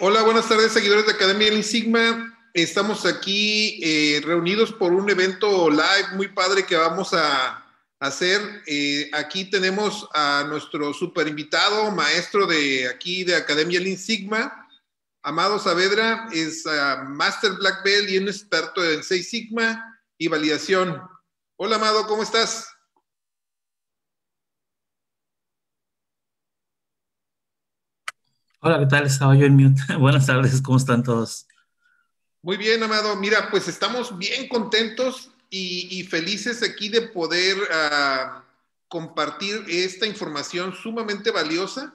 Hola, buenas tardes, seguidores de Academia El Sigma. Estamos aquí eh, reunidos por un evento live muy padre que vamos a hacer. Eh, aquí tenemos a nuestro super invitado, maestro de aquí de Academia El Sigma. Amado Saavedra es ah, Master Black Belt y un experto en 6 Sigma y validación. Hola, Amado, ¿cómo estás? Hola, ¿qué tal? Estaba yo en mute. Buenas tardes, ¿cómo están todos? Muy bien, Amado. Mira, pues estamos bien contentos y, felices aquí de poder ah, compartir esta información sumamente valiosa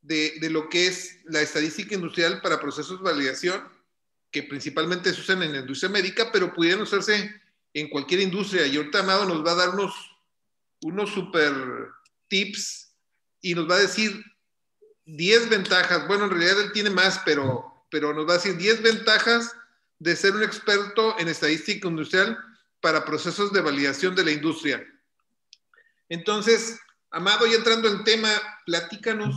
de, lo que es la estadística industrial para procesos de validación, que principalmente se usan en la industria médica, pero pudieran usarse en cualquier industria. Y ahorita Amado nos va a dar unos, unos super tips y nos va a decir 10 ventajas, bueno, en realidad él tiene más, pero, pero nos va a decir 10 ventajas de ser un experto en estadística industrial para procesos de validación de la industria. Entonces, Amado, y entrando en tema, platícanos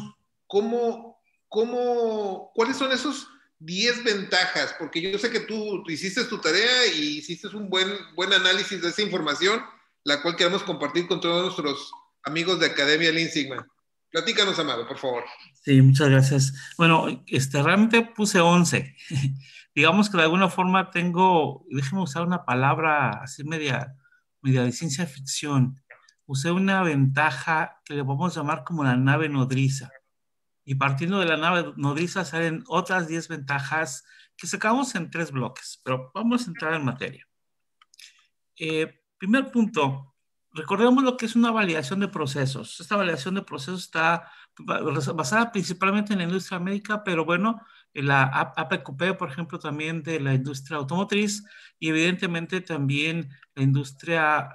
cómo, cómo, cuáles son esos 10 ventajas, porque yo sé que tú, hiciste tu tarea y e hiciste un buen, buen análisis de esa información, la cual queremos compartir con todos nuestros amigos de Academia Lean Platícanos, Amado, por favor. Sí, muchas gracias. Bueno, este, realmente puse 11. Digamos que de alguna forma tengo, déjeme usar una palabra así media, media de ciencia ficción. Usé una ventaja que le podemos llamar como la nave nodriza. Y partiendo de la nave nodriza salen otras 10 ventajas que sacamos en tres bloques, pero vamos a entrar en materia. Eh, primer punto, recordemos lo que es una validación de procesos. Esta validación de procesos está basada principalmente en la industria médica, pero bueno, la APQP, por ejemplo, también de la industria automotriz y evidentemente también la industria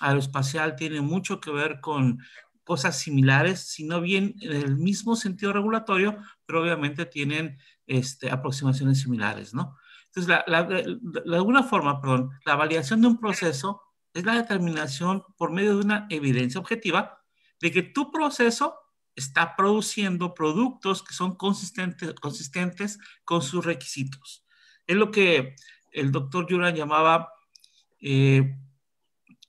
aeroespacial tiene mucho que ver con cosas similares, sino bien en el mismo sentido regulatorio, pero obviamente tienen este, aproximaciones similares, ¿no? Entonces, la, la, de alguna forma, perdón, la validación de un proceso es la determinación por medio de una evidencia objetiva de que tu proceso está produciendo productos que son consistentes, consistentes con sus requisitos. Es lo que el doctor yura llamaba eh,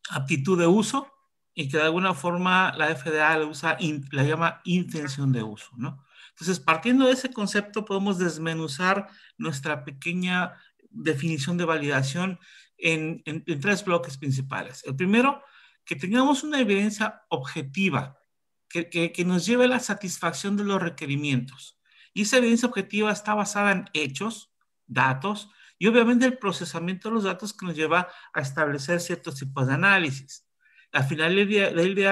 aptitud de uso y que de alguna forma la FDA la, usa, la llama intención de uso, Entonces, partiendo de ese concepto, podemos desmenuzar nuestra pequeña definición de validación en, tres bloques principales. El primero, que tengamos una evidencia objetiva que, que, nos lleve a la satisfacción de los requerimientos. Y esa evidencia objetiva está basada en hechos, datos y obviamente el procesamiento de los datos que nos lleva a establecer ciertos tipos de análisis. Al final del día,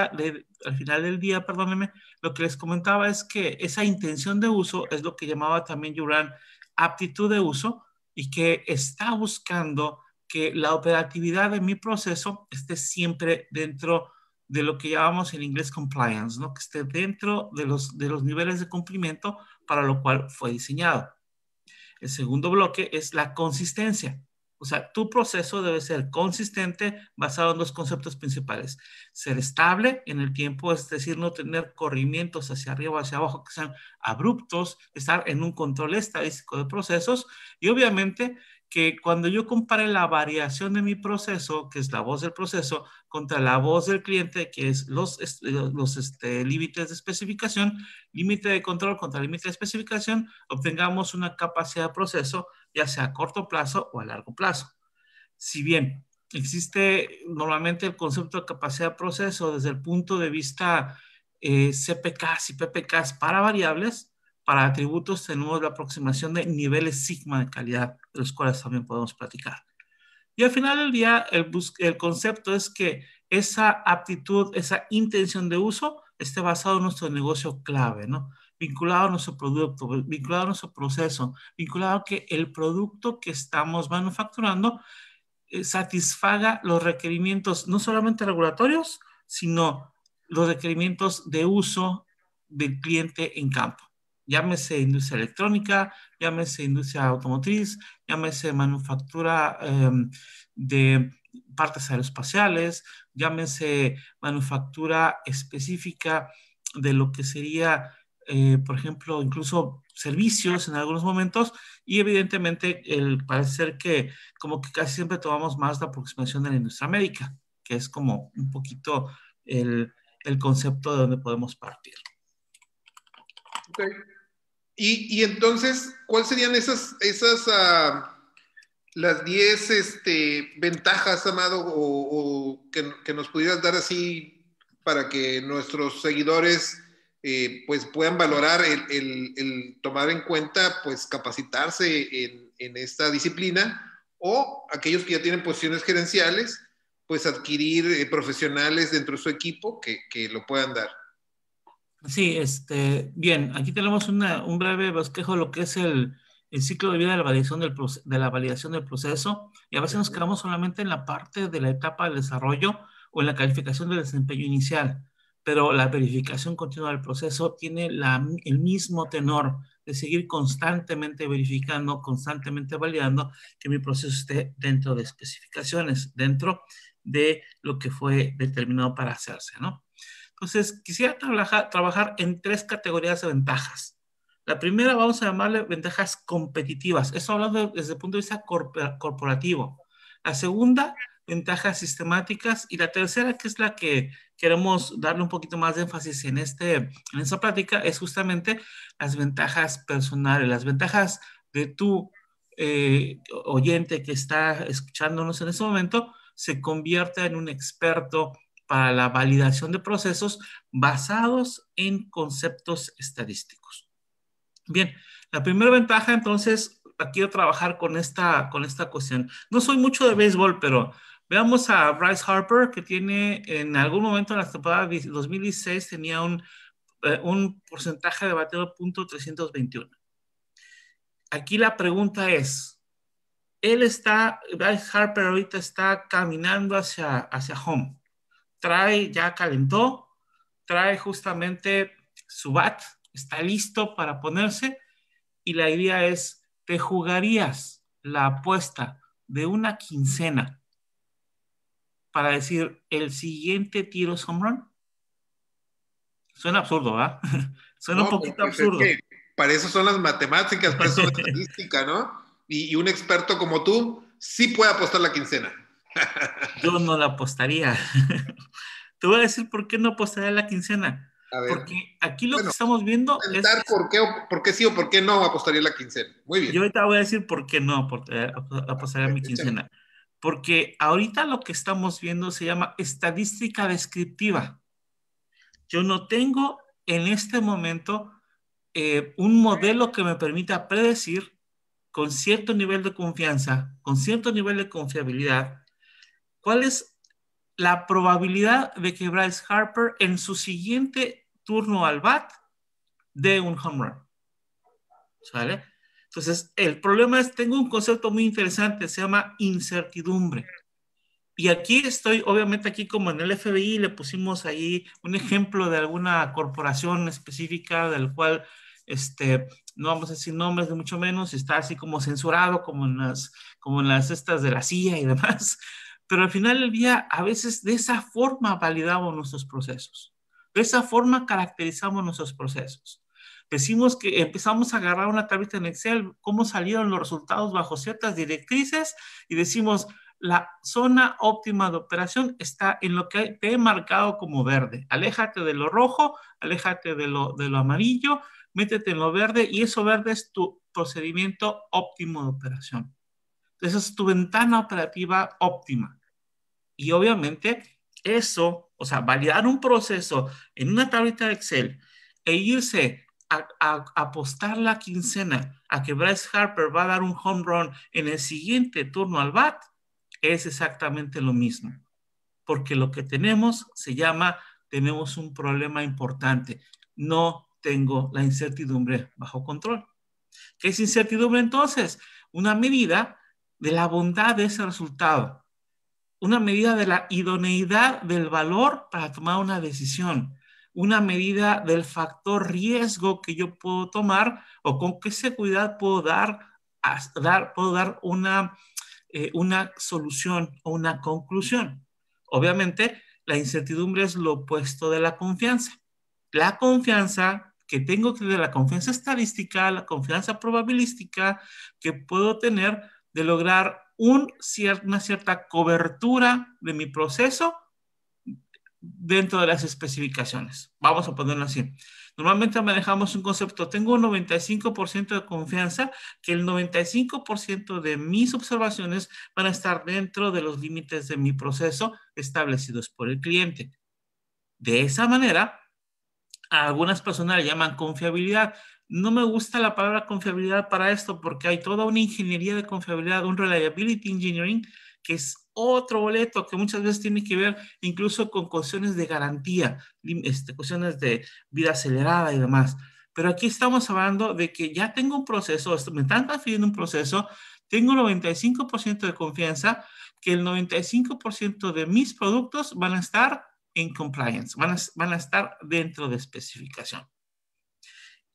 del al final del día, perdónenme, lo que les comentaba es que esa intención de uso es lo que llamaba también Yuran aptitud de uso y que está buscando que la operatividad de mi proceso esté siempre dentro de lo que llamamos en inglés compliance, ¿no? que esté dentro de los, de los niveles de cumplimiento para lo cual fue diseñado. El segundo bloque es la consistencia. O sea, tu proceso debe ser consistente basado en dos conceptos principales. Ser estable en el tiempo, es decir, no tener corrimientos hacia arriba o hacia abajo que sean abruptos, estar en un control estadístico de procesos y obviamente que cuando yo compare la variación de mi proceso, que es la voz del proceso, contra la voz del cliente, que es los, los este, límites de especificación, límite de control contra límite de especificación, obtengamos una capacidad de proceso, ya sea a corto plazo o a largo plazo. Si bien existe normalmente el concepto de capacidad de proceso desde el punto de vista eh, CPKs y PPKs para variables, para atributos tenemos la aproximación de niveles sigma de calidad de los cuales también podemos platicar. Y al final del día, el, el concepto es que esa aptitud, esa intención de uso esté basado en nuestro negocio clave, ¿no? vinculado a nuestro producto, vinculado a nuestro proceso, vinculado a que el producto que estamos manufacturando eh, satisfaga los requerimientos, no solamente regulatorios, sino los requerimientos de uso del cliente en campo llámese industria electrónica, llámese industria automotriz, llámese manufactura em, de partes aeroespaciales, llámese manufactura específica de lo que sería, eh, por ejemplo, incluso servicios en algunos momentos y evidentemente el parecer que como que casi siempre tomamos más la aproximación de la industria médica, que es como un poquito el, concepto de donde podemos partir. Y, entonces, ¿cuáles serían esas, ah, las 10 este, ventajas, Amado, que, nos pudieras dar así para que nuestros seguidores eh, pues puedan valorar el, tomar en cuenta, pues capacitarse en, esta disciplina? o aquellos que ya tienen posiciones gerenciales, pues adquirir eh, profesionales dentro de su equipo que, lo puedan dar. Sí, este, bien, aquí tenemos un breve bosquejo de lo que es el, ciclo de vida de la, validación del, de la validación del proceso y a veces nos quedamos solamente en la parte de la etapa de desarrollo o en la calificación del desempeño inicial, pero la verificación continua del proceso tiene el mismo tenor de seguir constantemente verificando, constantemente validando que mi proceso esté dentro de especificaciones, dentro de lo que fue determinado para hacerse, ¿no? Entonces, quisiera trabajar, en tres categorías de ventajas. La primera vamos a llamarle ventajas competitivas. Eso hablando desde el punto de vista corporativo. La segunda, ventajas sistemáticas. Y la tercera, que es la que queremos darle un poquito más de énfasis en, este, en esta plática, es justamente las ventajas personales, las ventajas de tu eh, oyente que está escuchándonos en este momento, se convierta en un experto para la validación de procesos basados en conceptos estadísticos. Bien, la primera ventaja entonces, quiero trabajar con esta, con esta cuestión. No soy mucho de béisbol, pero veamos a Bryce Harper, que tiene en algún momento en la temporada 2016 tenía un, eh, un porcentaje de bateo .321. Aquí la pregunta es, él está, Bryce Harper ahorita está caminando hacia, hacia home trae, ya calentó, trae justamente su bat, está listo para ponerse y la idea es, te jugarías la apuesta de una quincena para decir el siguiente tiro es Suena absurdo, ¿verdad? Suena un poquito pues, absurdo. para eso son las matemáticas, para eso la estadística, ¿no? y, un experto como tú sí puede apostar la quincena. Yo no la apostaría. Te voy a decir por qué no apostaría la quincena. Porque aquí lo que estamos viendo Por qué, por sí o por qué no apostaría la quincena. Muy bien. Yo ahorita voy a decir por qué no eh, apostaría mi quincena. Porque ahorita lo que estamos viendo se llama estadística descriptiva. Yo no tengo en este momento eh, un modelo que me permita predecir con cierto nivel de confianza, con cierto nivel de confiabilidad, ¿Cuál es la probabilidad de que Bryce Harper en su siguiente turno al bat dé un home run? ¿Sale? Entonces, el problema es, tengo un concepto muy interesante, se llama incertidumbre. Y aquí estoy, obviamente aquí como en el FBI le pusimos ahí un ejemplo de alguna corporación específica del cual, este, no vamos a decir nombres de mucho menos, está así como censurado como en las, como en las estas de la CIA y demás. Pero al final del día, a veces de esa forma validamos nuestros procesos. De esa forma caracterizamos nuestros procesos. Decimos que empezamos a agarrar una tablita en Excel, cómo salieron los resultados bajo ciertas directrices y decimos, la zona óptima de operación está en lo que te he marcado como verde. Aléjate de lo rojo, aléjate de lo, de lo amarillo, métete en lo verde y eso verde es tu procedimiento óptimo de operación. Esa es tu ventana operativa óptima. Y obviamente eso, o sea, validar un proceso en una tablita de Excel e irse a, apostar la quincena a que Bryce Harper va a dar un home run en el siguiente turno al bat, es exactamente lo mismo. Porque lo que tenemos se llama, tenemos un problema importante. No tengo la incertidumbre bajo control. ¿Qué es incertidumbre entonces? Una medida de la bondad de ese resultado una medida de la idoneidad del valor para tomar una decisión, una medida del factor riesgo que yo puedo tomar o con qué seguridad puedo dar, dar una, eh, una solución o una conclusión. Obviamente, la incertidumbre es lo opuesto de la confianza. La confianza que tengo que de la confianza estadística, la confianza probabilística que puedo tener de lograr una cierta cobertura de mi proceso dentro de las especificaciones. Vamos a ponerlo así. Normalmente manejamos un concepto, tengo un 95% de confianza que el 95% de mis observaciones van a estar dentro de los límites de mi proceso establecidos por el cliente. De esa manera, algunas personas le llaman confiabilidad, no me gusta la palabra confiabilidad para esto porque hay toda una ingeniería de confiabilidad, un reliability engineering, que es otro boleto que muchas veces tiene que ver incluso con cuestiones de garantía, este, cuestiones de vida acelerada y demás. Pero aquí estamos hablando de que ya tengo un proceso, me están transfiriendo un proceso, tengo 95% de confianza que el 95% de mis productos van a estar en compliance, van van a estar dentro de especificación.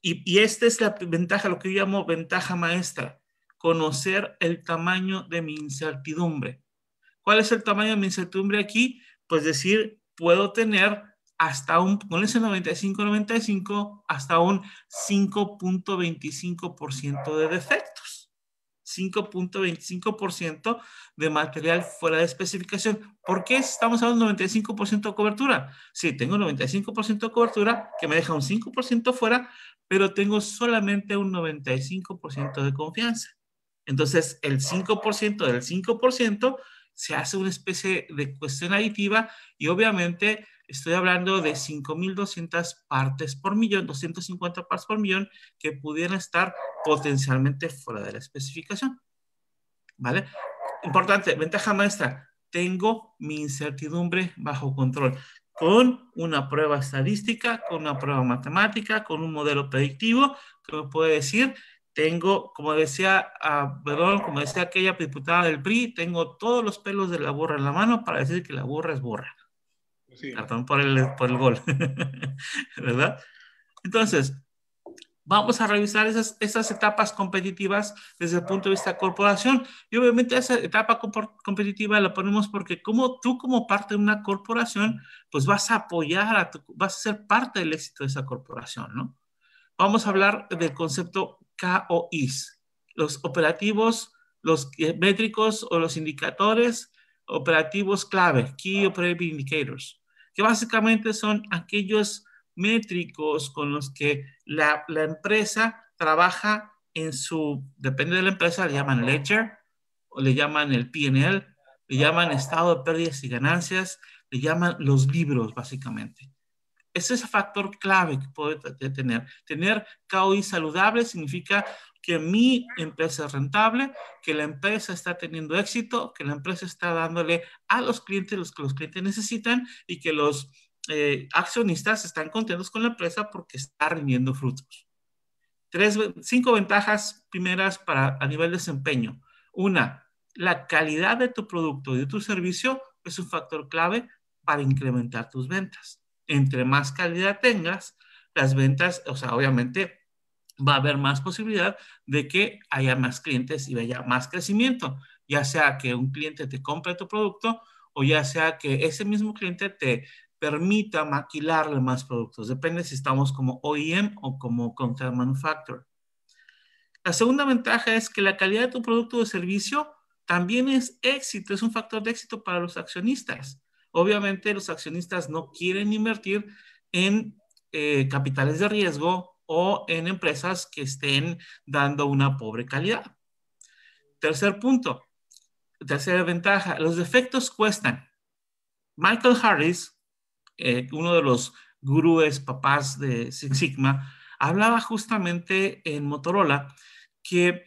Y, esta es la ventaja, lo que yo llamo ventaja maestra, conocer el tamaño de mi incertidumbre. ¿Cuál es el tamaño de mi incertidumbre aquí? Pues decir, puedo tener hasta un, con ese 95-95, hasta un 5.25% de defectos. 5.25% de material fuera de especificación. ¿Por qué estamos hablando de 95% de cobertura? Si tengo 95% de cobertura, que me deja un 5% fuera, pero tengo solamente un 95% de confianza. Entonces, el 5% del 5% se hace una especie de cuestión aditiva y obviamente estoy hablando de 5.200 partes por millón, 250 partes por millón que pudieran estar potencialmente fuera de la especificación. ¿Vale? Importante, ventaja maestra, tengo mi incertidumbre bajo control con una prueba estadística, con una prueba matemática, con un modelo predictivo que me puede decir, tengo, como decía, ah, perdón, como decía aquella diputada del PRI, tengo todos los pelos de la burra en la mano para decir que la burra es burra. Perdón por el, por el gol, ¿verdad? Entonces, vamos a revisar esas, esas etapas competitivas desde el punto de vista de corporación. Y obviamente esa etapa competitiva la ponemos porque como tú como parte de una corporación, pues vas a apoyar, a tu, vas a ser parte del éxito de esa corporación, ¿no? Vamos a hablar del concepto KOIs, los operativos, los métricos o los indicadores operativos clave, Key Operative Indicators, que básicamente son aquellos métricos con los que la, la empresa trabaja en su, depende de la empresa, le llaman ledger, o le llaman el PNL, le llaman estado de pérdidas y ganancias, le llaman los libros, básicamente. Ese es el factor clave que puede tener. Tener KOI saludable significa que mi empresa es rentable, que la empresa está teniendo éxito, que la empresa está dándole a los clientes los que los clientes necesitan y que los eh, accionistas están contentos con la empresa porque está rindiendo frutos. Tres, cinco ventajas primeras para a nivel de desempeño. Una, la calidad de tu producto y de tu servicio es un factor clave para incrementar tus ventas. Entre más calidad tengas, las ventas, o sea, obviamente va a haber más posibilidad de que haya más clientes y haya más crecimiento, ya sea que un cliente te compre tu producto o ya sea que ese mismo cliente te, permita maquilarle más productos. Depende si estamos como OEM o como contract manufacturer. La segunda ventaja es que la calidad de tu producto o servicio también es éxito, es un factor de éxito para los accionistas. Obviamente los accionistas no quieren invertir en eh, capitales de riesgo o en empresas que estén dando una pobre calidad. Tercer punto, tercera ventaja, los defectos cuestan. Michael Harris, eh, uno de los gurúes, papás de Sigma, hablaba justamente en Motorola que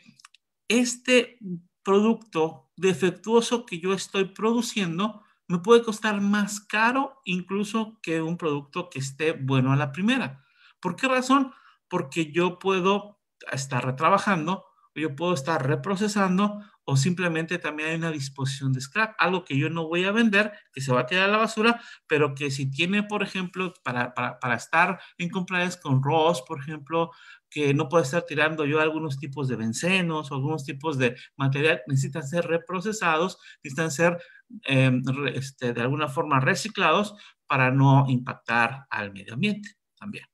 este producto defectuoso que yo estoy produciendo me puede costar más caro incluso que un producto que esté bueno a la primera. ¿Por qué razón? Porque yo puedo estar retrabajando, yo puedo estar reprocesando o simplemente también hay una disposición de scrap, algo que yo no voy a vender, que se va a quedar en la basura, pero que si tiene, por ejemplo, para, para, estar en compras con Ross, por ejemplo, que no puede estar tirando yo algunos tipos de bencenos o algunos tipos de material, necesitan ser reprocesados, necesitan ser em, este, de alguna forma reciclados para no impactar al medio ambiente también.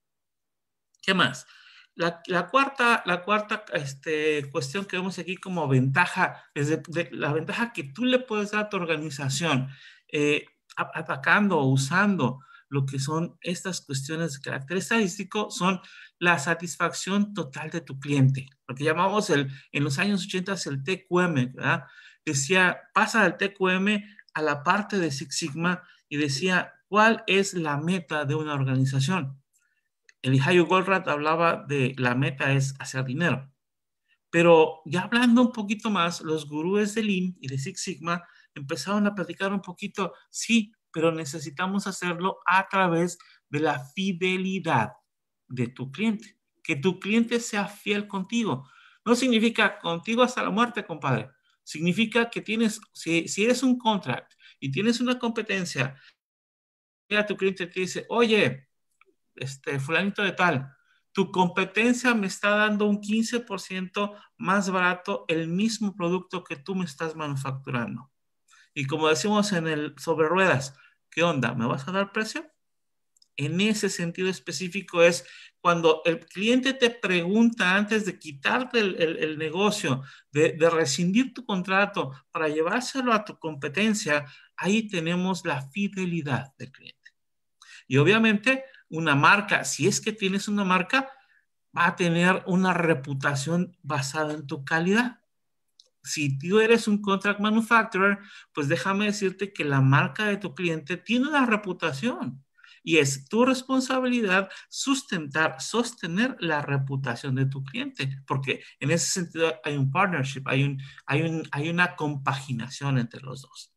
¿Qué más? La, cuarta, la cuarta este, cuestión que vemos aquí como ventaja es la ventaja que tú le puedes dar a tu organización eh, atacando o usando lo que son estas cuestiones de carácter estadístico son la satisfacción total de tu cliente, lo que llamamos el, en los años 80 el TQM, ¿verdad? Decía, pasa del TQM a la parte de Six Sigma y decía, ¿cuál es la meta de una organización? Elijayo Goldratt hablaba de la meta es hacer dinero. Pero ya hablando un poquito más, los gurúes de Lean y de Six Sigma empezaron a platicar un poquito, sí, pero necesitamos hacerlo a través de la fidelidad de tu cliente. Que tu cliente sea fiel contigo. No significa contigo hasta la muerte, compadre. Significa que tienes, si, eres un contract y tienes una competencia, a tu cliente te dice, oye, este, fulanito de tal, tu competencia me está dando un 15% más barato el mismo producto que tú me estás manufacturando. Y como decimos en el sobre ruedas, ¿qué onda? ¿Me vas a dar precio? En ese sentido específico es cuando el cliente te pregunta antes de quitarte el, negocio, de, de rescindir tu contrato para llevárselo a tu competencia, ahí tenemos la fidelidad del cliente. Y obviamente una marca. Si es que tienes una marca, va a tener una reputación basada en tu calidad. Si tú eres un contract manufacturer, pues déjame decirte que la marca de tu cliente tiene una reputación y es tu responsabilidad sustentar, sostener la reputación de tu cliente, porque en ese sentido hay un partnership, hay, un, hay, un, hay una compaginación entre los dos.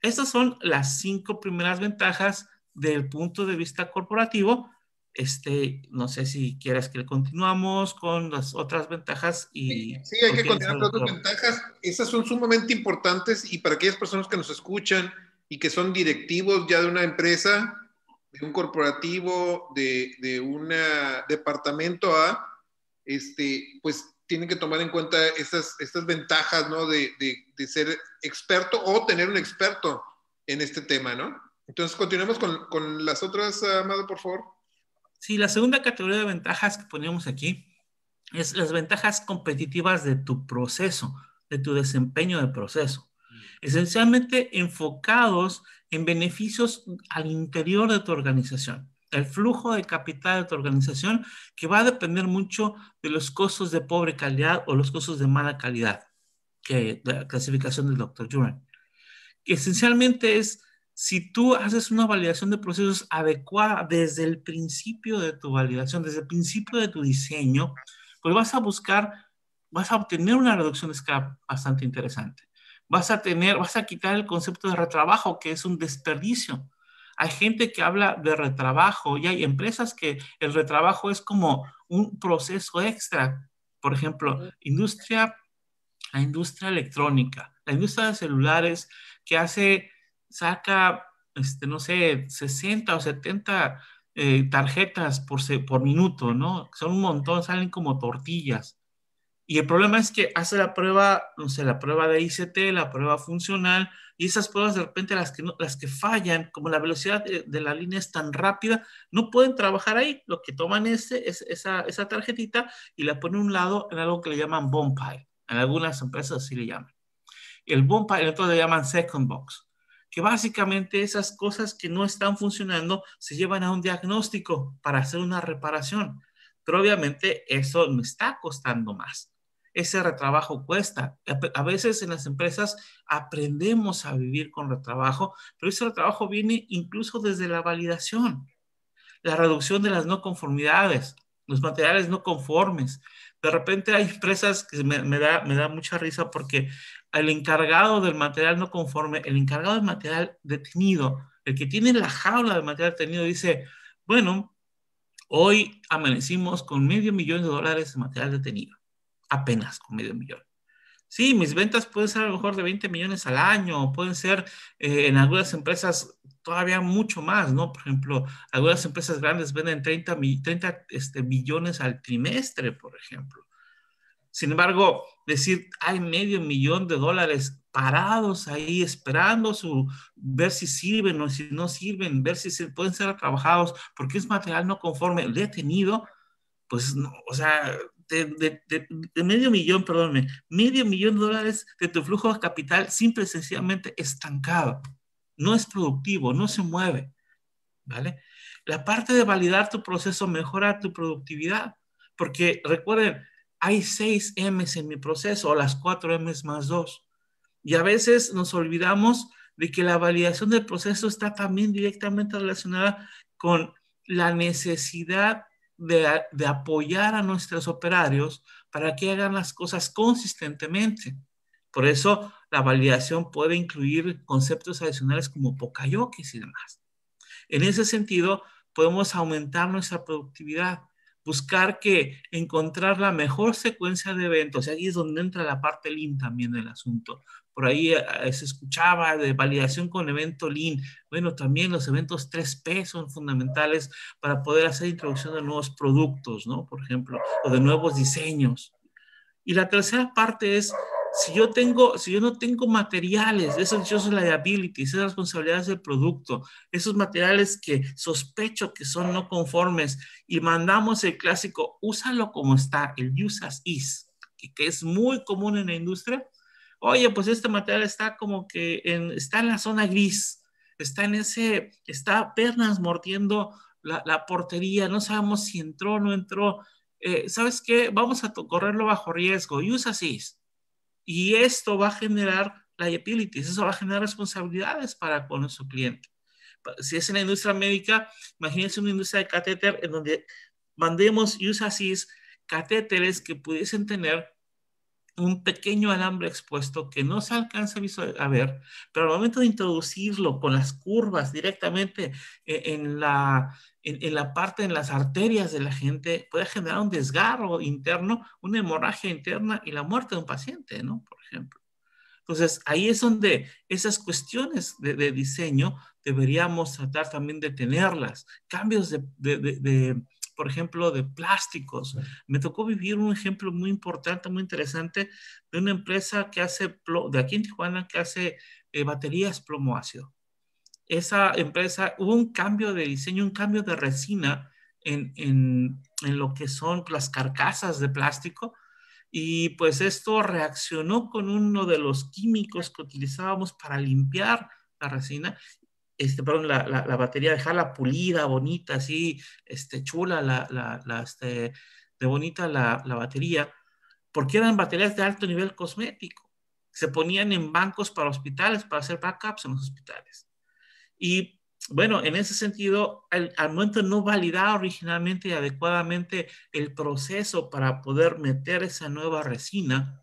Estas son las cinco primeras ventajas del punto de vista corporativo, este, no sé si quieres que continuamos con las otras ventajas y... Sí, hay que continuar con otras ventajas. Esas son sumamente importantes y para aquellas personas que nos escuchan y que son directivos ya de una empresa, de un corporativo, de, un departamento A, este, pues tienen que tomar en cuenta estas, estas ventajas, ¿no? De, de ser experto o tener un experto en este tema, ¿no? Entonces, continuemos con, con las otras, ah, Amado, por favor. Sí, la segunda categoría de ventajas que poníamos aquí es las ventajas competitivas de tu proceso, de tu desempeño de proceso. Mm. Esencialmente enfocados en beneficios al interior de tu organización el flujo de capital de tu organización, que va a depender mucho de los costos de pobre calidad o los costos de mala calidad, que la clasificación del doctor Juran. Esencialmente es si tú haces una validación de procesos adecuada desde el principio de tu validación, desde el principio de tu diseño, pues vas a buscar, vas a obtener una reducción de escala bastante interesante. Vas a tener, vas a quitar el concepto de retrabajo, que es un desperdicio. Hay gente que habla de retrabajo y hay empresas que el retrabajo es como un proceso extra. Por ejemplo, industria, la industria electrónica, la industria de celulares que hace saca, este, no sé, 60 o 70 eh, tarjetas por, por minuto, ¿no? Son un montón, salen como tortillas. Y el problema es que hace la prueba, no sé, la prueba de ICT, la prueba funcional, y esas pruebas de repente las que, no, las que fallan, como la velocidad de, la línea es tan rápida, no pueden trabajar ahí. Lo que toman ese, es, esa, esa tarjetita y la ponen a un lado en algo que le llaman bomb En algunas empresas así le llaman. El bomb pile, en le llaman second box que básicamente esas cosas que no están funcionando se llevan a un diagnóstico para hacer una reparación. Pero obviamente eso me está costando más. Ese retrabajo cuesta. A veces en las empresas aprendemos a vivir con retrabajo, pero ese retrabajo viene incluso desde la validación, la reducción de las no conformidades, los materiales no conformes. De repente hay empresas que me, me, da, me da mucha risa porque el encargado del material no conforme, el encargado del material detenido, el que tiene la jaula de material detenido, dice, bueno, hoy amanecimos con medio millón de dólares de material detenido, apenas con medio millón. Sí, mis ventas pueden ser a lo mejor de 20 millones al año, pueden ser eh, en algunas empresas todavía mucho más, ¿no? Por ejemplo, algunas empresas grandes venden 30, 30 este, millones al trimestre, por ejemplo. Sin embargo, decir, hay medio millón de dólares parados ahí esperando su, ver si sirven o si no sirven, ver si se pueden ser trabajados, porque es material no conforme, detenido, pues, no, o sea, de, medio millón, perdóneme, medio millón de dólares de tu flujo de capital simple sencillamente estancado. No es productivo, no se mueve, ¿vale? La parte de validar tu proceso mejora tu productividad, porque recuerden, hay seis M's en mi proceso, o las cuatro M's más dos. Y a veces nos olvidamos de que la validación del proceso está también directamente relacionada con la necesidad de, apoyar a nuestros operarios para que hagan las cosas consistentemente. Por eso la validación puede incluir conceptos adicionales como pocayoques y demás. En ese sentido, podemos aumentar nuestra productividad buscar que encontrar la mejor secuencia de eventos. Y ahí es donde entra la parte lean también del asunto. Por ahí eh, eh, se escuchaba de validación con evento lean. Bueno, también los eventos 3P son fundamentales para poder hacer introducción de nuevos productos, ¿no? Por ejemplo, o de nuevos diseños. Y la tercera parte es si yo tengo, si yo no tengo materiales, esos liabilities, esas responsabilidades del producto, esos materiales que sospecho que son no conformes y mandamos el clásico, úsalo como está, el use as is, que, es muy común en la industria. Oye, pues este material está como que está en la zona gris, está en ese, está pernas mordiendo la, portería, no sabemos si entró o no entró. Eh, ¿Sabes qué? Vamos a correrlo bajo riesgo, use as is y esto va a generar liabilities, eso va a generar responsabilidades para con nuestro cliente. Si es en la industria médica, imagínense una industria de catéter en donde mandemos usasis catéteres que pudiesen tener un pequeño alambre expuesto que no se alcanza a ver, pero al momento de introducirlo con las curvas directamente e-, en, la, en, la parte, en las arterias de la gente, puede generar un desgarro interno, una hemorragia interna y la muerte de un paciente, ¿no? Por ejemplo. Entonces, ahí es donde esas cuestiones de, diseño deberíamos tratar también de tenerlas. Cambios de por ejemplo, de plásticos. Me tocó vivir un ejemplo muy importante, muy interesante, de una empresa que hace, de aquí en Tijuana, que hace eh, baterías plomo Esa empresa, hubo un cambio de diseño, un cambio de resina en, en lo que son las carcasas de plástico. Y pues esto reaccionó con uno de los químicos que utilizábamos para limpiar la resina este, perdón, la, la, batería, dejarla pulida, bonita, así, este, chula, la, este, de bonita la, batería, porque eran baterías de alto nivel cosmético. Se ponían en bancos para hospitales, para hacer backups en los hospitales. Y bueno, en ese sentido, al, momento no validaba originalmente y adecuadamente el proceso para poder meter esa nueva resina,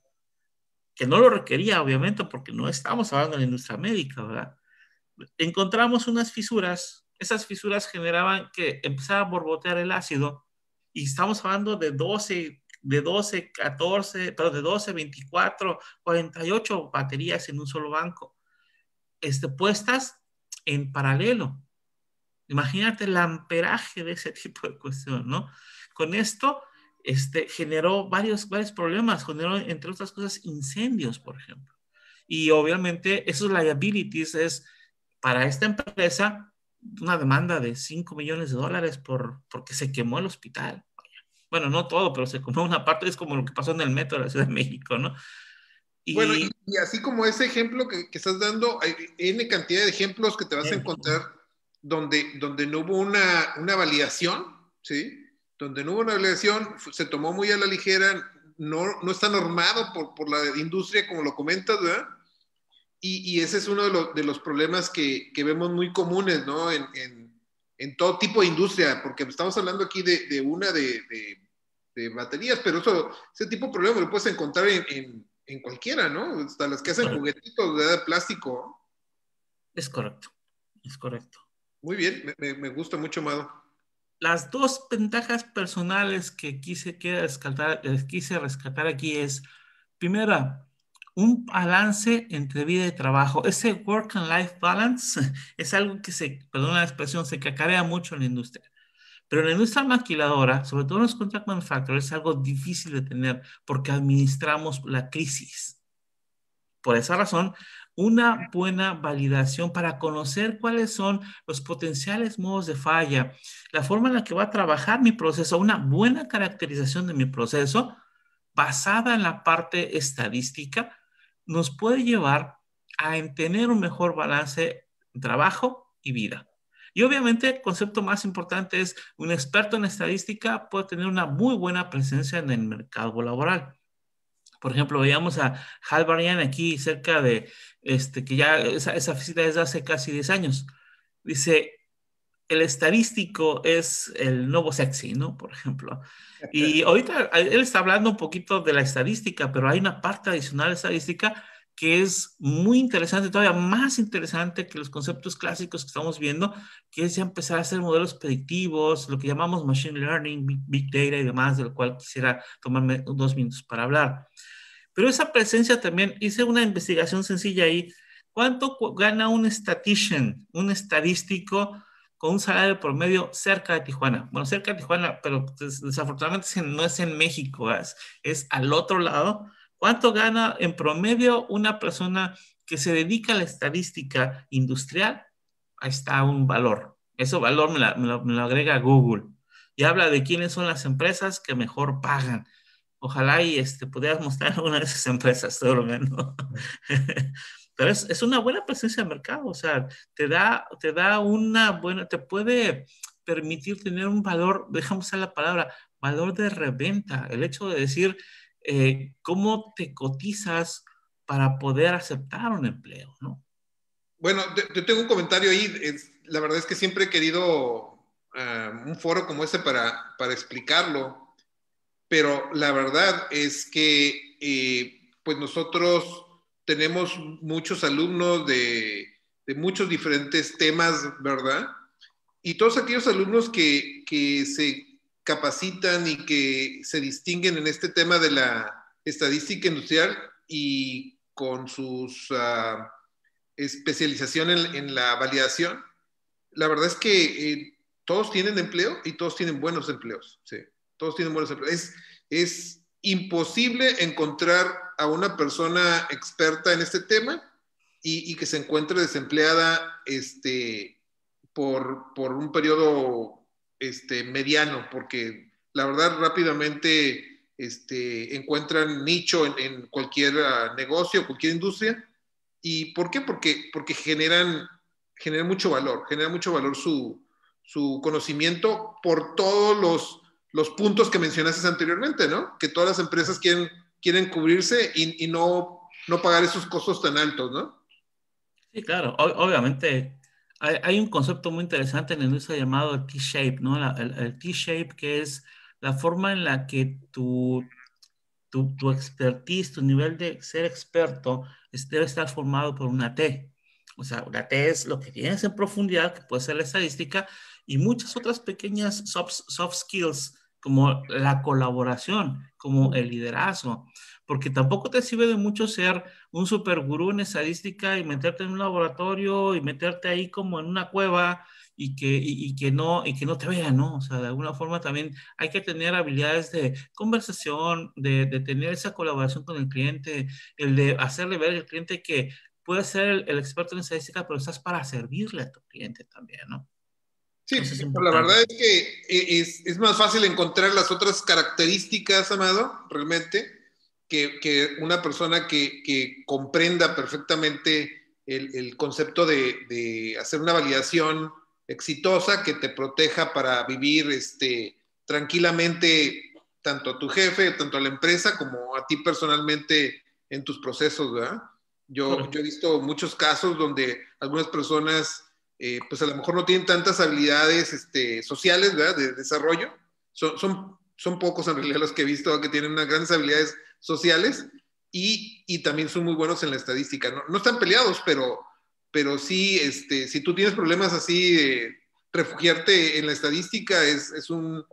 que no lo requería, obviamente, porque no estamos hablando de la industria médica, ¿verdad? encontramos unas fisuras, esas fisuras generaban que empezaba a borbotear el ácido y estamos hablando de 12, de 12, 14, pero de 12, 24, 48 baterías en un solo banco, este, puestas en paralelo. Imagínate el amperaje de ese tipo de cuestión, ¿no? Con esto este, generó varios, varios problemas, generó, entre otras cosas, incendios, por ejemplo. Y obviamente esos liabilities es para esta empresa una demanda de 5 millones de dólares por, porque se quemó el hospital. Bueno, no todo, pero se quemó una parte, es como lo que pasó en el metro de la Ciudad de México, ¿no? Y... Bueno, y, así como ese ejemplo que, estás dando, hay N cantidad de ejemplos que te vas a encontrar donde, donde no hubo una, una validación, ¿sí? Donde no hubo una validación, se tomó muy a la ligera, no, no está normado por, por la industria, como lo comentas, ¿verdad? Y, ese es uno de, los, problemas que, que, vemos muy comunes, ¿no? En, en, todo tipo de industria, porque estamos hablando aquí de, de una de, baterías, pero eso, ese tipo de problema lo puedes encontrar en, en cualquiera, ¿no? Hasta las que hacen juguetitos de plástico. Es correcto, es correcto. Muy bien, me, me gusta mucho, Mado las dos ventajas personales que quise, eh, quise rescatar aquí es, primera, un balance entre vida y trabajo. Ese work and life balance es algo que se, perdón la expresión, se cacarea mucho en la industria. Pero en la industria maquiladora, sobre todo en los contract manufacturers, es algo difícil de tener porque administramos la crisis. Por esa razón, una buena validación para conocer cuáles son los potenciales modos de falla, la forma en la que va a trabajar mi proceso, una buena caracterización de mi proceso basada en la parte estadística nos puede llevar a tener un mejor balance trabajo y vida. Y obviamente el concepto más importante es un experto en estadística puede tener una muy buena presencia en el mercado laboral. Por ejemplo, veíamos a Hal aquí cerca de, este, que ya esa, esa visita es de hace casi 10 años. Dice, el estadístico es el nuevo sexy, ¿no? Por ejemplo. Y ahorita él está hablando un poquito de la estadística, pero hay una parte adicional de estadística que es muy interesante, todavía más interesante que los conceptos clásicos que estamos viendo, que es ya empezar a hacer modelos predictivos, lo que llamamos machine learning, big, data y demás, del cual quisiera tomarme dos minutos para hablar. Pero esa presencia también, hice una investigación sencilla ahí, ¿cuánto gana un statistician, un estadístico? con un salario promedio cerca de Tijuana. Bueno, cerca de Tijuana, pero desafortunadamente no es en México, es, al otro lado. ¿Cuánto gana en promedio una persona que se dedica a la estadística industrial? Ahí está un valor. Ese valor me, lo, agrega Google. Y habla de quiénes son las empresas que mejor pagan ojalá y este, pudieras mostrar una de esas empresas, todo lo menos pero es, es, una buena presencia de mercado, o sea, te da, te da una buena, te puede permitir tener un valor, dejamos usar la palabra, valor de reventa, el hecho de decir eh, cómo te cotizas para poder aceptar un empleo, ¿no? Bueno, yo tengo un comentario ahí, la verdad es que siempre he querido eh, un foro como este para, para explicarlo, pero la verdad es que eh, pues nosotros tenemos muchos alumnos de, muchos diferentes temas, ¿verdad? Y todos aquellos alumnos que, que se capacitan y que se distinguen en este tema de la estadística industrial y con sus ah, especialización en, la validación, la verdad es que eh, todos tienen empleo y todos tienen buenos empleos. Sí, todos tienen buenos empleos. es imposible encontrar a una persona experta en este tema y, que se encuentre desempleada este, por, por, un periodo este, mediano, porque la verdad rápidamente este, encuentran nicho en, cualquier ah, negocio, cualquier industria. ¿Y por qué? Porque, porque generan, generan mucho valor, generan mucho valor su conocimiento por todos los los puntos que mencionaste anteriormente, ¿no? Que todas las empresas quieren, quieren cubrirse y, no, no pagar esos costos tan altos, ¿no? Sí, claro, obviamente hay, un concepto muy interesante en el uso llamado T-shape, ¿no? el, T-shape que es la forma en la que tu, tu, expertise, tu nivel de ser experto debe estar formado por una T. O sea, una T es lo que tienes en profundidad, que puede ser la estadística, y muchas otras pequeñas soft, soft skills como la colaboración, como el liderazgo, porque tampoco te sirve de mucho ser un gurú en estadística y meterte en un laboratorio y meterte ahí como en una cueva y que, que, no, y que no te vean, ¿no? O sea, de alguna forma también hay que tener habilidades de conversación, de, tener esa colaboración con el cliente, el de hacerle ver al cliente que puedes ser el, el experto en estadística, pero estás para servirle a tu cliente también, ¿no? Sí, La verdad es que eh, es, más fácil encontrar las otras características, Amado, realmente, que, una persona que, comprenda perfectamente el, concepto de, hacer una validación exitosa que te proteja para vivir este, tranquilamente tanto a tu jefe, tanto a la empresa, como a ti personalmente en tus procesos, ¿verdad? Yo, yo he visto muchos casos donde algunas personas eh, pues a lo mejor no tienen tantas habilidades este, sociales, ¿verdad? De, desarrollo. Son, son, pocos en realidad los que he visto que tienen unas grandes habilidades sociales y, también son muy buenos en la estadística. No, están peleados, pero, pero sí, este, si tú tienes problemas así, refugiarte en la estadística es, es, un,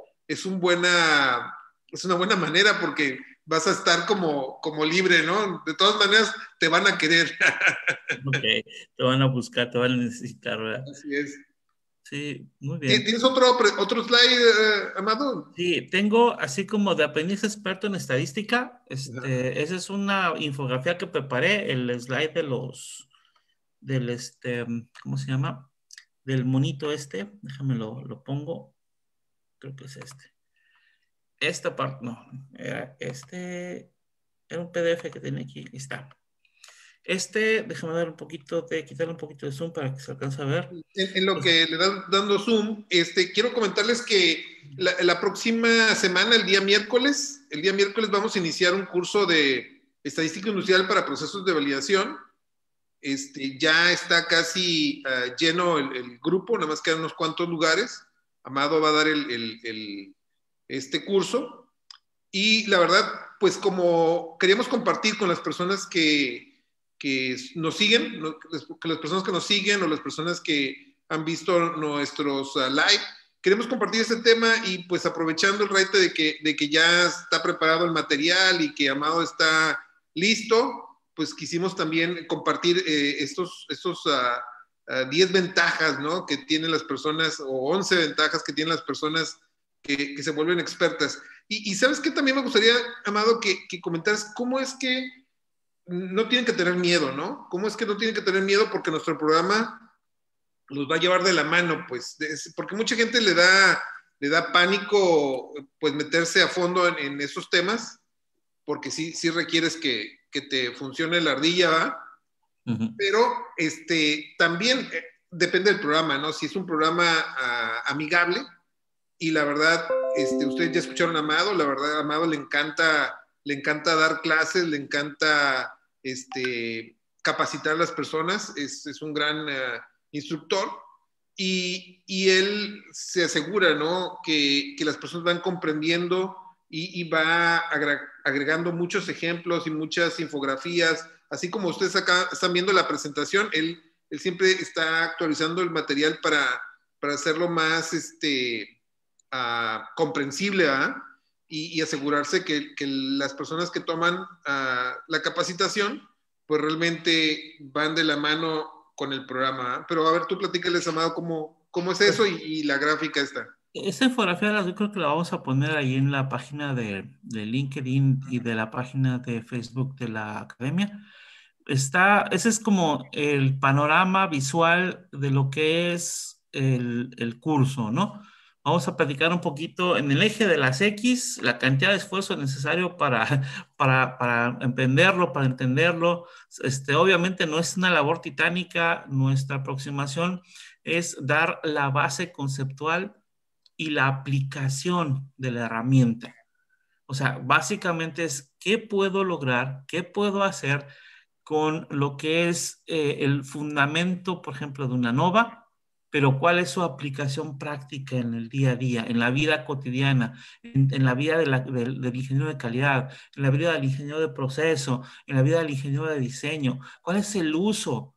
buena, es una buena manera porque vas a estar como, como libre, ¿no? De todas maneras, te van a querer. ok, te van a buscar, te van a necesitar, ¿verdad? Así es. Sí, muy bien. ¿Tienes otro, otro slide, eh, Amado? Sí, tengo así como de aprendiz experto en estadística. Este, Esa es una infografía que preparé, el slide de los, del este, ¿cómo se llama? Del monito este. Déjame lo pongo. Creo que es este esta parte, no, este, era un PDF que tiene aquí, está. Este, déjame dar un poquito de, quitarle un poquito de zoom para que se alcance a ver. En, lo que le da dando zoom, este, quiero comentarles que la, próxima semana, el día miércoles, el día miércoles vamos a iniciar un curso de estadística industrial para procesos de validación. Este, ya está casi ah, lleno el, grupo, nada más quedan unos cuantos lugares. Amado va a dar el este curso. Y la verdad, pues como queríamos compartir con las personas que, que nos siguen, que las personas que nos siguen o las personas que han visto nuestros ah, live, queremos compartir este tema y pues aprovechando el reto de que, de que ya está preparado el material y que Amado está listo, pues quisimos también compartir eh, estos, estos 10 ah, ah, ventajas, ¿no? Que tienen las personas o 11 ventajas que tienen las personas que, se vuelven expertas. Y, sabes que también me gustaría, Amado, que, que comentaras cómo es que no tienen que tener miedo, ¿no? ¿Cómo es que no tienen que tener miedo? Porque nuestro programa los va a llevar de la mano, pues, porque mucha gente le da, le da pánico, pues, meterse a fondo en, esos temas, porque sí, sí requieres que, te funcione la ardilla, ¿va? Pero, este, también eh, depende del programa, ¿no? Si es un programa ah, amigable, y la verdad, este, ustedes ya escucharon a Amado, la verdad, Amado le encanta, le encanta dar clases, le encanta este, capacitar a las personas, es, es un gran eh, instructor y, él se asegura ¿no? que, las personas van comprendiendo y, va agregando muchos ejemplos y muchas infografías, así como ustedes acá están viendo la presentación, él, él siempre está actualizando el material para, hacerlo más, este, Ah, comprensible, ¿ah? Y, asegurarse que, las personas que toman ah, la capacitación, pues realmente van de la mano con el programa. Pero a ver, tú platícales, Amado, cómo, cómo es eso y, la gráfica está. Esa infografía la creo que la vamos a poner ahí en la página de, de, LinkedIn y de la página de Facebook de la academia. Está, ese es como el panorama visual de lo que es el, el curso, ¿no? Vamos a platicar un poquito en el eje de las X, la cantidad de esfuerzo necesario para, para, para emprenderlo, para entenderlo. Este, obviamente no es una labor titánica, nuestra aproximación es dar la base conceptual y la aplicación de la herramienta. O sea, básicamente es qué puedo lograr, qué puedo hacer con lo que es eh, el fundamento, por ejemplo, de una nova, pero cuál es su aplicación práctica en el día a día, en la vida cotidiana, en, la vida del ingeniero de calidad, en la vida del ingeniero de proceso, en la vida del ingeniero de diseño, cuál es el uso.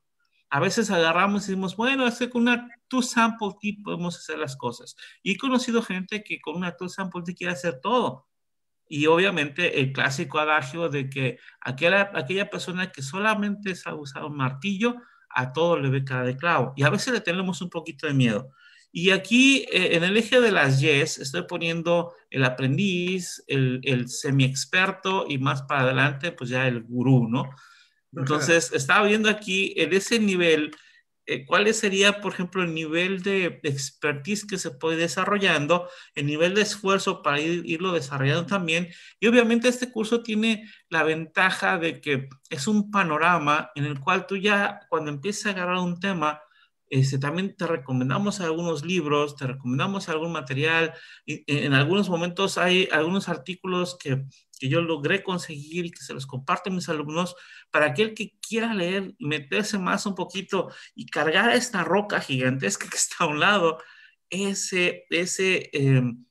A veces agarramos y decimos, bueno, es con una tool sample tip podemos hacer las cosas. Y he conocido gente que con una tool sample quiere hacer todo. Y obviamente el clásico adagio de que aquella, aquella persona que solamente ha usado un martillo a todo le ve cada de clavo y a veces le tenemos un poquito de miedo. Y aquí eh, en el eje de las yes estoy poniendo el aprendiz, el, el semi-experto y más para adelante pues ya el gurú, ¿no? Entonces, estaba viendo aquí en ese nivel eh, cuál sería, por ejemplo, el nivel de expertise que se puede ir desarrollando, el nivel de esfuerzo para irlo desarrollando también. Y obviamente este curso tiene la ventaja de que es un panorama en el cual tú ya cuando empiezas a agarrar un tema, este, también te recomendamos algunos libros, te recomendamos algún material. Y, en algunos momentos hay algunos artículos que que yo logré conseguir, que se los comparto mis alumnos, para aquel que quiera leer, meterse más un poquito y cargar esta roca gigantesca que está a un lado, ese, ese, em,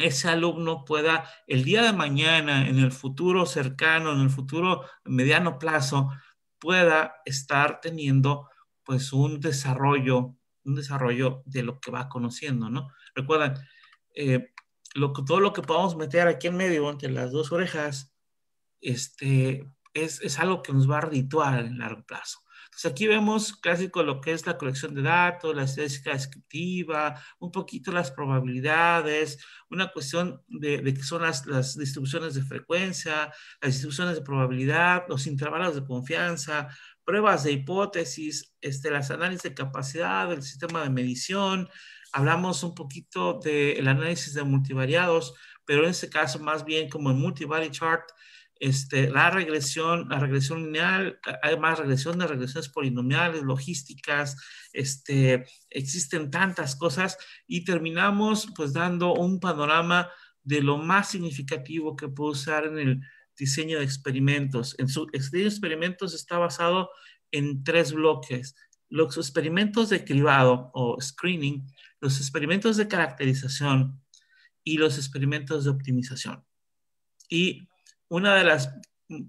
ese alumno pueda el día de mañana, en el futuro cercano, en el futuro mediano plazo, pueda estar teniendo pues un desarrollo, un desarrollo de lo que va conociendo, ¿no? Recuerdan, eh, todo lo que podamos meter aquí en medio, entre las dos orejas, este, es, algo que nos va a ritual en largo plazo. Entonces aquí vemos clásico lo que es la colección de datos, la estadística descriptiva, un poquito las probabilidades, una cuestión de, qué son las, las, distribuciones de frecuencia, las distribuciones de probabilidad, los intervalos de confianza, pruebas de hipótesis, este, las análisis de capacidad, el sistema de medición, hablamos un poquito del análisis de multivariados, pero en este caso más bien como en multivariate chart, este, la regresión, la regresión lineal, hay más de regresiones polinomiales, logísticas, este, existen tantas cosas y terminamos pues dando un panorama de lo más significativo que puedo usar en el diseño de experimentos. En su diseño de experimentos está basado en tres bloques. Los experimentos de cribado o screening los experimentos de caracterización y los experimentos de optimización. Y una de las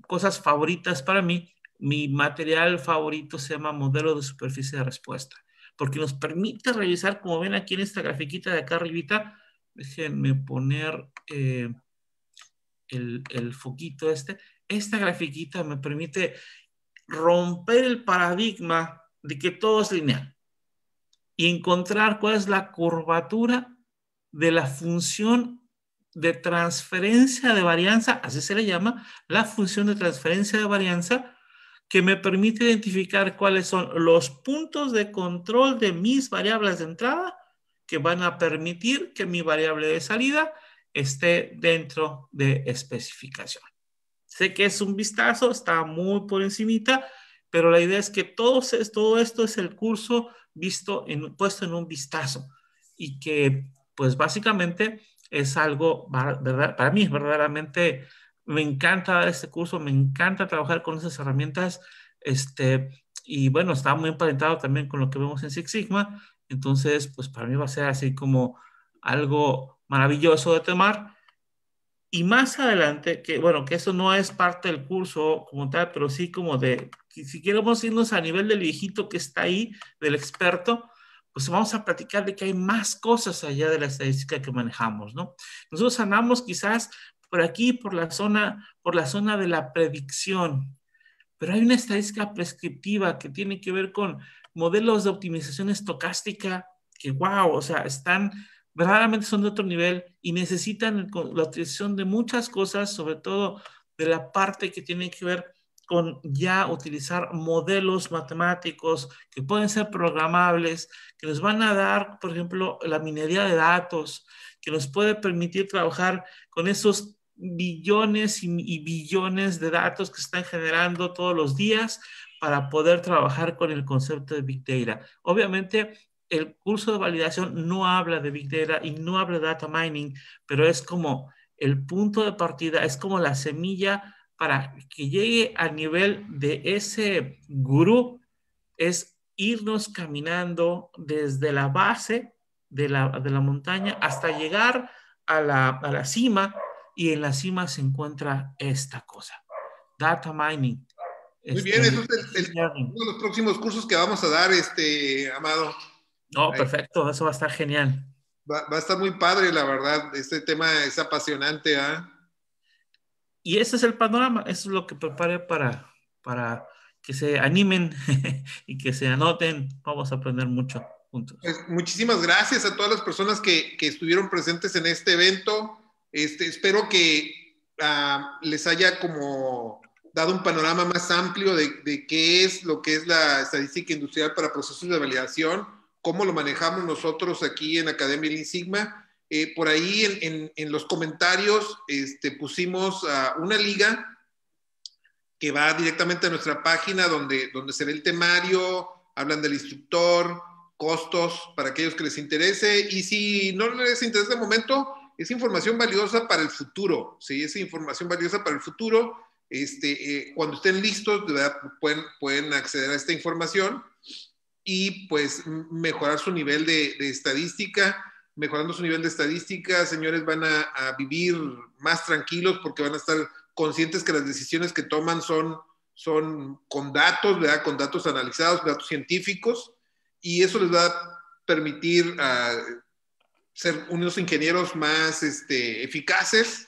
cosas favoritas para mí, mi material favorito se llama modelo de superficie de respuesta, porque nos permite revisar, como ven aquí en esta grafiquita de acá arribita, déjenme poner eh, el, el foquito este, esta grafiquita me permite romper el paradigma de que todo es lineal y encontrar cuál es la curvatura de la función de transferencia de varianza, así se le llama, la función de transferencia de varianza, que me permite identificar cuáles son los puntos de control de mis variables de entrada que van a permitir que mi variable de salida esté dentro de especificación. Sé que es un vistazo, está muy por encimita, pero la idea es que todo, todo esto es el curso visto en, puesto en un vistazo y que pues básicamente es algo, para mí es verdaderamente me encanta este curso, me encanta trabajar con esas herramientas, este, y bueno, está muy emparentado también con lo que vemos en Six Sigma, entonces pues para mí va a ser así como algo maravilloso de tomar. Y más adelante, que bueno, que eso no es parte del curso como tal, pero sí como de si queremos irnos a nivel del viejito que está ahí, del experto, pues vamos a platicar de que hay más cosas allá de la estadística que manejamos, ¿no? Nosotros andamos quizás por aquí, por la zona, por la zona de la predicción, pero hay una estadística prescriptiva que tiene que ver con modelos de optimización estocástica que, wow, o sea, están verdaderamente son de otro nivel y necesitan la utilización de muchas cosas, sobre todo de la parte que tiene que ver con ya utilizar modelos matemáticos que pueden ser programables, que nos van a dar, por ejemplo, la minería de datos, que nos puede permitir trabajar con esos billones y, billones de datos que están generando todos los días para poder trabajar con el concepto de Big Data. Obviamente, el curso de validación no habla de Big Data y no habla de Data Mining, pero es como el punto de partida, es como la semilla para que llegue al nivel de ese gurú es irnos caminando desde la base de la, de la montaña hasta llegar a la, a la, cima y en la cima se encuentra esta cosa, data mining. Muy este, bien, eso es uno de los próximos cursos que vamos a dar, este, Amado. No, perfecto, eso va a estar genial. Va, va, a estar muy padre, la verdad. Este tema es apasionante, ¿ah? Y ese es el panorama, eso es lo que preparé para, para que se animen y que se anoten. Vamos a aprender mucho juntos. Pues, muchísimas gracias a todas las personas que, estuvieron presentes en este evento. Este, espero que ah, les haya como dado un panorama más amplio de, de, qué es lo que es la estadística industrial para procesos de validación, cómo lo manejamos nosotros aquí en Academia Lean Sigma eh, por ahí en, los comentarios este, pusimos una liga que va directamente a nuestra página donde, donde se ve el temario, hablan del instructor, costos para aquellos que les interese y si no les interesa de momento, es información valiosa para el futuro, ¿sí? Es información valiosa para el futuro. Este, eh, cuando estén listos, de verdad, pueden, pueden acceder a esta información y pues mejorar su nivel de, de estadística mejorando su nivel de estadística, señores van a, vivir más tranquilos porque van a estar conscientes que las decisiones que toman son, son con datos, ¿verdad? Con datos analizados, datos científicos, y eso les va a permitir ah, ser unos ingenieros más este, eficaces.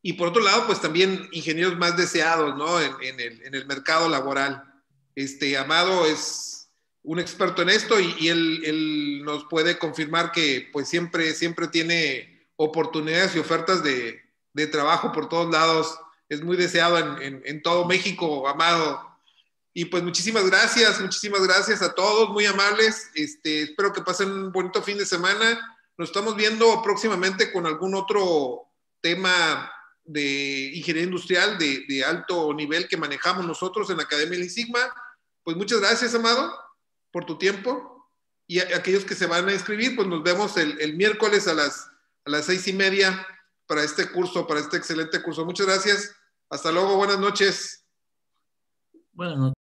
Y por otro lado, pues también ingenieros más deseados, ¿no? En, el, mercado laboral. Este, Amado es un experto en esto y, él, nos puede confirmar que pues siempre, siempre tiene oportunidades y ofertas de, trabajo por todos lados. Es muy deseado en, todo México, amado. Y pues muchísimas gracias, muchísimas gracias a todos, muy amables. Este, espero que pasen un bonito fin de semana. Nos estamos viendo próximamente con algún otro tema de ingeniería industrial de, alto nivel que manejamos nosotros en la Academia y Sigma. Pues muchas gracias, Amado por tu tiempo. Y aquellos que se van a inscribir, pues nos vemos el, el miércoles a las, a las seis y media para este curso, para este excelente curso. Muchas gracias. Hasta luego. Buenas noches. Buenas noches.